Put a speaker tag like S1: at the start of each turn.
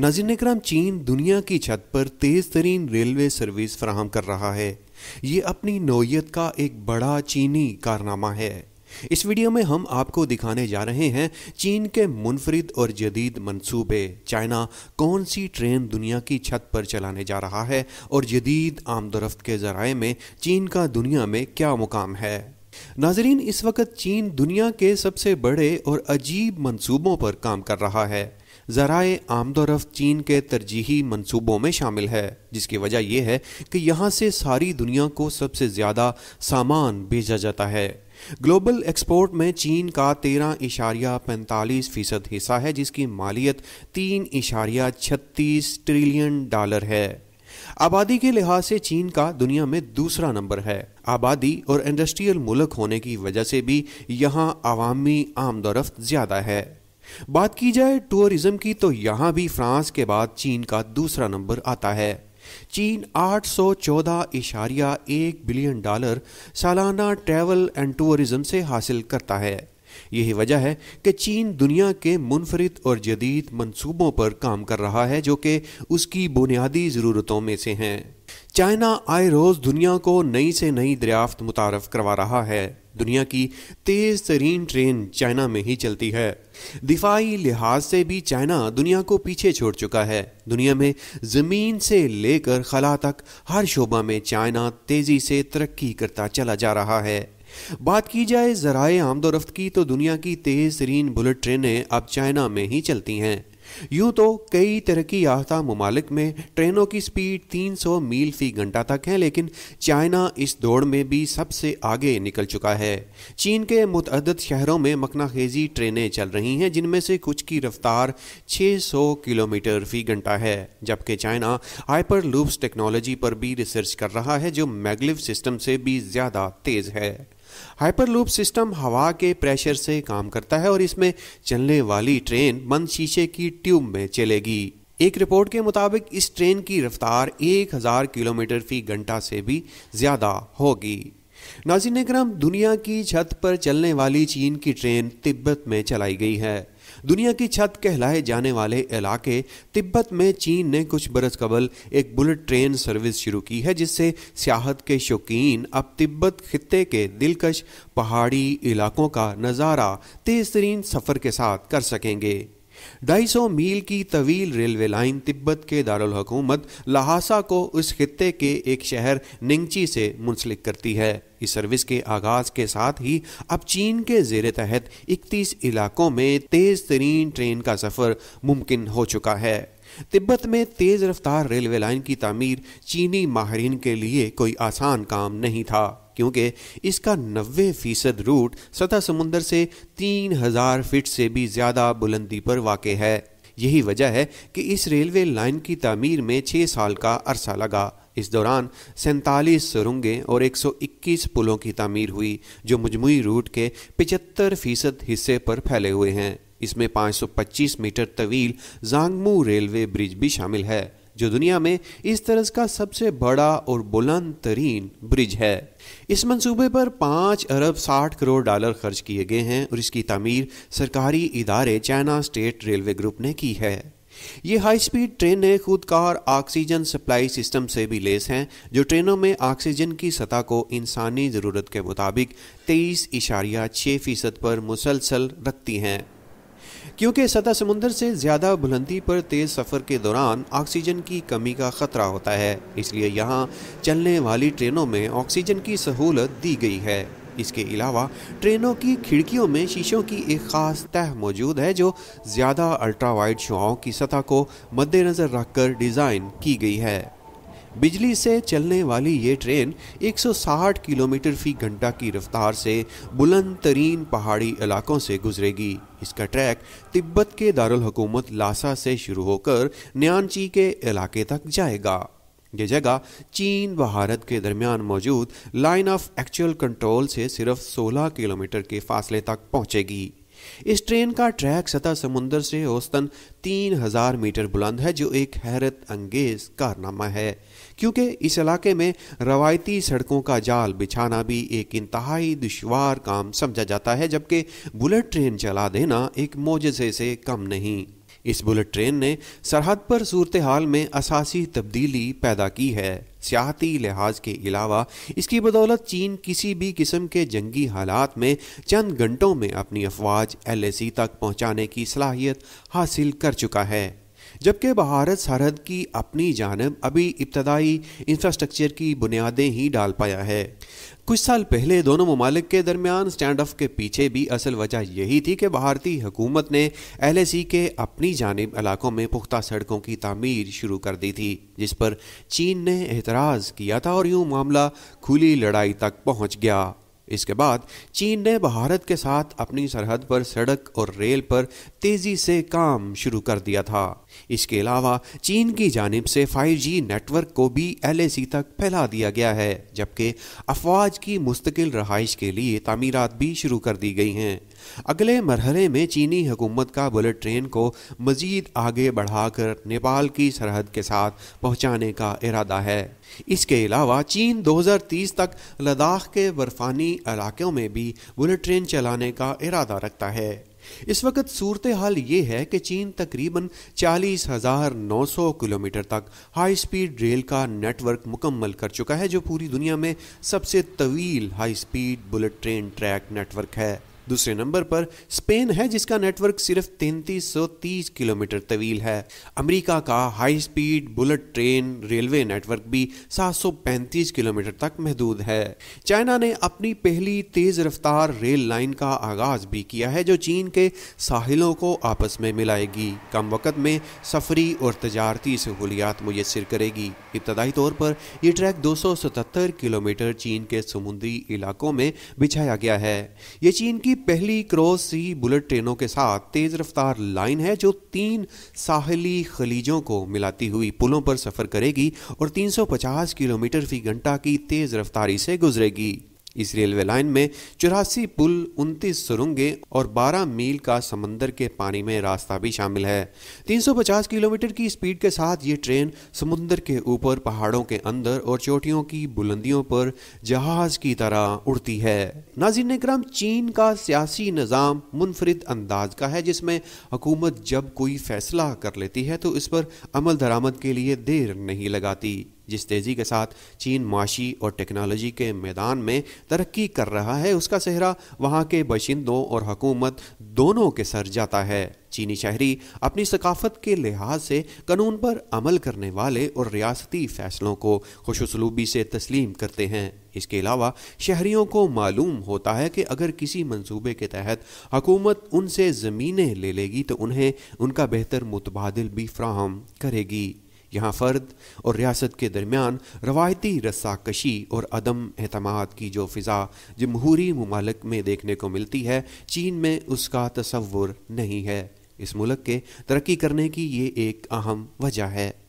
S1: नाजिर नगराम चीन दुनिया की छत पर तेज़ तरीन रेलवे सर्विस फ्राहम कर रहा है ये अपनी नोयत का एक बड़ा चीनी कारनामा है इस वीडियो में हम आपको दिखाने जा रहे हैं चीन के मुनफरद और जदीद मंसूबे चाइना कौन सी ट्रेन दुनिया की छत पर चलाने जा रहा है और जदीद आमदरफ्त के ज़राए में चीन का दुनिया में क्या मुकाम है नाजरीन इस वक्त चीन दुनिया के सबसे बड़े और अजीब मंसूबों पर काम कर रहा है ज़राए आमदोरफ़्त चीन के तरजीही मनसूबों में शामिल है जिसकी वजह यह है कि यहाँ से सारी दुनिया को सबसे ज़्यादा सामान भेजा जाता है ग्लोबल एक्सपोर्ट में चीन का तेरह इशारिया पैंतालीस फीसद हिस्सा है जिसकी मालियत तीन इशारिया छत्तीस ट्रिलियन डॉलर है आबादी के लिहाज से चीन का दुनिया में दूसरा नंबर है आबादी और इंडस्ट्रियल मुल्क होने की वजह से भी यहाँ आवामी आमदोरफ्त ज़्यादा है बात की जाए टूरिज्म की तो यहां भी फ्रांस के बाद चीन का दूसरा नंबर आता है चीन एक बिलियन डॉलर सालाना ट्रैवल एंड टूरिज्म से हासिल करता है यही वजह है कि चीन दुनिया के मुनफरद और जदीद मंसूबों पर काम कर रहा है जो कि उसकी बुनियादी ज़रूरतों में से हैं चाइना आए रोज़ दुनिया को नई से नई दरियाफ्त मुतारफ करवा रहा है दुनिया की तेज़ तरीन ट्रेन चाइना में ही चलती है दिफाई लिहाज से भी चाइना दुनिया को पीछे छोड़ चुका है दुनिया में ज़मीन से लेकर खला तक हर शोबा में चाइना तेज़ी से तरक्की करता चला जा रहा है बात की जाए ज़राए आमदोरफ्त की तो दुनिया की तेज़ तरीन बुलेट ट्रेनें अब चाइना में ही चलती हैं यूं तो कई तरक्की याफ्ता ममालिक में ट्रेनों की स्पीड 300 मील फी घंटा तक है लेकिन चाइना इस दौड़ में भी सबसे आगे निकल चुका है चीन के मुतद शहरों में मकनाखेजी ट्रेनें चल रही हैं जिनमें से कुछ की रफ्तार 600 किलोमीटर फी घंटा है जबकि चाइना हाइपर लूप्स टेक्नोलॉजी पर भी रिसर्च कर रहा है जो मैगलिव सिस्टम से भी ज़्यादा तेज़ है हाइपरलूप सिस्टम हवा के प्रेशर से काम करता है और इसमें चलने वाली ट्रेन बंद शीशे की ट्यूब में चलेगी एक रिपोर्ट के मुताबिक इस ट्रेन की रफ्तार 1000 किलोमीटर फी घंटा से भी ज़्यादा होगी नाजिन दुनिया की छत पर चलने वाली चीन की ट्रेन तिब्बत में चलाई गई है दुनिया की छत कहलाए जाने वाले इलाके तिब्बत में चीन ने कुछ बरस कबल एक बुलेट ट्रेन सर्विस शुरू की है जिससे सियाहत के शौकीन अब तिब्बत खत्े के दिलकश पहाड़ी इलाकों का नज़ारा तेज तरीन सफ़र के साथ कर सकेंगे ढाई सौ मील की तवील रेलवे लाइन तिब्बत के दारुलकूमत लहासा को उस खत्े के एक शहर निंगची से मुंसलिक करती है इस सर्विस के आगाज के साथ ही अब चीन के जेर तहत इकतीस इलाकों में तेज तरीन ट्रेन का सफर मुमकिन हो चुका है तिब्बत में तेज रफ्तार रेलवे लाइन की तमीर चीनी माहरीन के लिए कोई आसान काम नहीं था क्योंकि इसका नबे फीसद रूट सतह समुंदर से तीन हजार फीट से भी ज्यादा बुलंदी पर वाक़ है यही वजह है कि इस रेलवे लाइन की तमीर में छह साल का अरसा लगा इस दौरान सैंतालीस सुरंगें और 121 पुलों की तमीर हुई जो मजमू रूट के 75 फीसद हिस्से पर फैले हुए हैं इसमें 525 मीटर तवील जांगमू रेलवे ब्रिज भी शामिल है जो दुनिया में इस तरह का सबसे बड़ा और बुलंद तरीन ब्रिज है इस मंसूबे पर पाँच अरब साठ करोड़ डॉलर खर्च किए गए हैं और इसकी तमीर सरकारी इदारे चाइना स्टेट रेलवे ग्रुप ने की है ये हाई स्पीड ट्रेनें खुद कार ऑक्सीजन सप्लाई सिस्टम से भी लेस हैं जो ट्रेनों में ऑक्सीजन की सतह को इंसानी ज़रूरत के मुताबिक तेईस इशारिया छः फीसद पर मुसलसल रखती हैं क्योंकि सतह समुंदर से ज़्यादा बुलंदी पर तेज़ सफ़र के दौरान ऑक्सीजन की कमी का ख़तरा होता है इसलिए यहाँ चलने वाली ट्रेनों में ऑक्सीजन की सहूलत दी गई है इसके अलावा ट्रेनों की खिड़कियों में शीशों की एक ख़ास तह मौजूद है जो ज़्यादा अल्ट्रा वाइड शुआओं की सतह को मद्देनज़र रखकर डिज़ाइन की गई है बिजली से चलने वाली ये ट्रेन 160 किलोमीटर फी घंटा की रफ्तार से बुलंद तरीन पहाड़ी इलाकों से गुजरेगी इसका ट्रैक तिब्बत के दारुल हुकूमत लासा से शुरू होकर न्यानची के इलाके तक जाएगा ये जगह चीन व भारत के दरमियान मौजूद लाइन ऑफ एक्चुअल कंट्रोल से सिर्फ 16 किलोमीटर के फासले तक पहुंचेगी इस ट्रेन का ट्रैक सतह समुंदर से औसतन 3000 मीटर बुलंद है जो एक हैरत अंगेज कारनामा है क्योंकि इस इलाके में रवायती सड़कों का जाल बिछाना भी एक इंतहाई दुशवार काम समझा जाता है जबकि बुलेट ट्रेन चला देना एक मोजे से कम नहीं इस बुलेट ट्रेन ने सरहद पर सूरत हाल में असासी तब्दीली पैदा की है सियाती लिहाज के अलावा इसकी बदौलत चीन किसी भी किस्म के जंगी हालात में चंद घंटों में अपनी अफवाज एल तक पहुँचाने की सलाहियत हासिल कर चुका है जबकि भारत सरहद की अपनी जानब अभी इब्तदाई इंफ्रास्ट्रक्चर की बुनियादें ही डाल पाया है कुछ साल पहले दोनों ममालिक के दरमियान स्टैंड ऑफ के पीछे भी असल वजह यही थी कि भारतीय हुकूमत ने एल e के अपनी जानब इलाकों में पुख्ता सड़कों की तमीर शुरू कर दी थी जिस पर चीन ने एतराज़ किया था और यूँ मामला खुली लड़ाई तक पहुँच गया इसके बाद चीन ने भारत के साथ अपनी सरहद पर सड़क और रेल पर तेजी से काम शुरू कर दिया था इसके अलावा चीन की जानब से 5G नेटवर्क को भी एल तक फैला दिया गया है जबकि अफवाज की मुस्तकिल रहाइश के लिए तमीरत भी शुरू कर दी गई हैं अगले मरहले में चीनी हुकूमत का बुलेट ट्रेन को मज़ीद आगे बढ़ाकर नेपाल की सरहद के साथ पहुंचाने का इरादा है इसके अलावा चीन 2030 तक लद्दाख के बर्फ़ानी इलाक़ों में भी बुलेट ट्रेन चलाने का इरादा रखता है इस वक्त सूरत हाल ये है कि चीन तकरीबन चालीस हज़ार नौ सौ किलोमीटर तक हाई स्पीड रेल का नेटवर्क मुकम्मल कर चुका है जो पूरी दुनिया में सबसे तवील high speed bullet train track network है दूसरे नंबर पर स्पेन है जिसका नेटवर्क सिर्फ 3330 किलोमीटर तवील है अमेरिका का high speed bullet train railway network भी 735 किलोमीटर तक महदूद है चाइना ने अपनी पहली तेज रफ्तार रेल लाइन का आगाज भी किया है जो चीन के साहिलों को आपस में मिलाएगी कम वक्त में सफरी और तजारती सहूलियात मुयसर करेगी इब्तदाई तौर पर यह ट्रैक 277 किलोमीटर चीन के समुद्री इलाकों में बिछाया गया है ये चीन की पहली क्रॉस सी बुलेट ट्रेनों के साथ तेज रफ्तार लाइन है जो तीन साहली खलीजों को मिलाती हुई पुलों पर सफर करेगी और 350 किलोमीटर फी घंटा की तेज रफ्तारी से गुजरेगी इस रेलवे लाइन में चौरासी पुल उनतीस सुरंगें और 12 मील का समंदर के पानी में रास्ता भी शामिल है 350 किलोमीटर की स्पीड के साथ ये ट्रेन समुंदर के ऊपर पहाड़ों के अंदर और चोटियों की बुलंदियों पर जहाज की तरह उड़ती है नाजिन क्रम चीन का सियासी निज़ाम मुनफरद अंदाज का है जिसमें हुकूमत जब कोई फैसला कर लेती है तो इस पर अमल दरामद के लिए देर नहीं लगाती जिस तेज़ी के साथ चीन माशी और टेक्नोलॉजी के मैदान में तरक्की कर रहा है उसका सेहरा वहाँ के बाशिंदों और हकूमत दोनों के सर जाता है चीनी शहरी अपनी सकाफत के लिहाज से कानून पर अमल करने वाले और रियासती फैसलों को खुशसलूबी से तस्लीम करते हैं इसके अलावा शहरीों को मालूम होता है कि अगर किसी मंसूबे के तहत हकूमत उनसे ज़मीनें ले लेगी तो उन्हें उनका बेहतर मुतबाद भी फ्राहम करेगी यहाँ फ़र्द और रियासत के दरमियान रवायती रस्साकशी और अदम अहतमाद की जो फ़िज़ा जमहूरी ममालक में देखने को मिलती है चीन में उसका तस्वुर नहीं है इस मुल्क के तरक्की करने की ये एक अहम वजह है